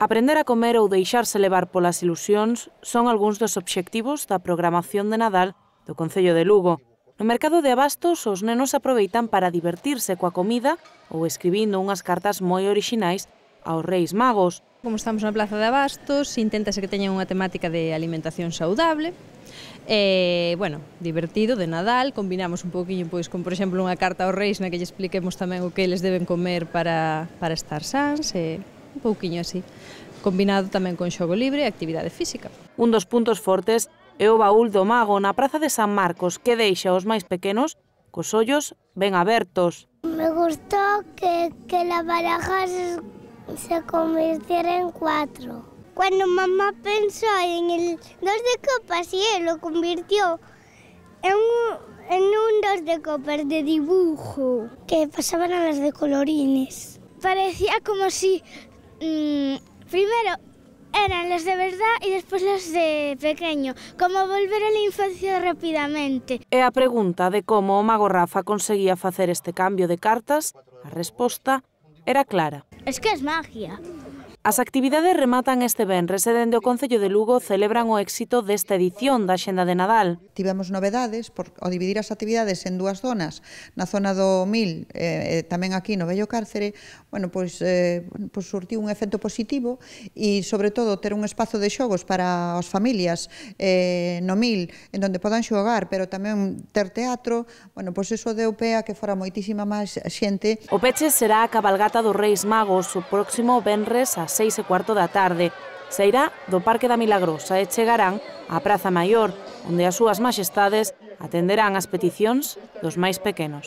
Aprender a comer ou deixarse levar polas ilusións son algúns dos obxectivos da programación de Nadal do Concello de Lugo. No mercado de abastos, os nenos aproveitan para divertirse coa comida ou escribindo unhas cartas moi orixinais aos reis magos. Como estamos na Plaza de Abastos, inténtase que teñan unha temática de alimentación saudable, E, bueno, divertido, de Nadal, combinamos un poquinho pois con, por exemplo, unha carta aos reis na que lle expliquemos tamén o que eles deben comer para, para estar sans e un pouquiño así, combinado tamén con xogo libre e actividade física. Un dos puntos fortes é o baúl do mago na Praza de San Marcos que deixa os máis pequenos cos ollos ben abertos. Me gustou que, que la baraja se, se convirtiera en cuatro. Cuando mamá pensó en el dos de copas y él lo convirtió en un, en un dos de copas de dibujo que pasaban a las de colorines. Parecía como si Mm, primero eran los de verdad y después los de pequeño, como volver a la infancia rápidamente. E a pregunta de como o mago Rafa conseguía facer este cambio de cartas, a resposta era clara. Es que es magia. As actividades rematan este ben, e dende o Concello de Lugo celebran o éxito desta edición da Xenda de Nadal. Tivemos novedades por o dividir as actividades en dúas zonas, na zona do Mil e eh, eh, tamén aquí no Bello Cárcere, bueno, pois, eh, pois surtiu un efecto positivo e sobre todo ter un espazo de xogos para as familias eh, no Mil en onde podan xogar, pero tamén ter teatro, bueno, pois iso deu pé a que fora moitísima máis xente. O peche será a cabalgata dos Reis Magos o próximo Benres a as seis e cuarto da tarde. Sairá do Parque da Milagrosa e chegarán á Praza Maior, onde as súas majestades atenderán as peticións dos máis pequenos.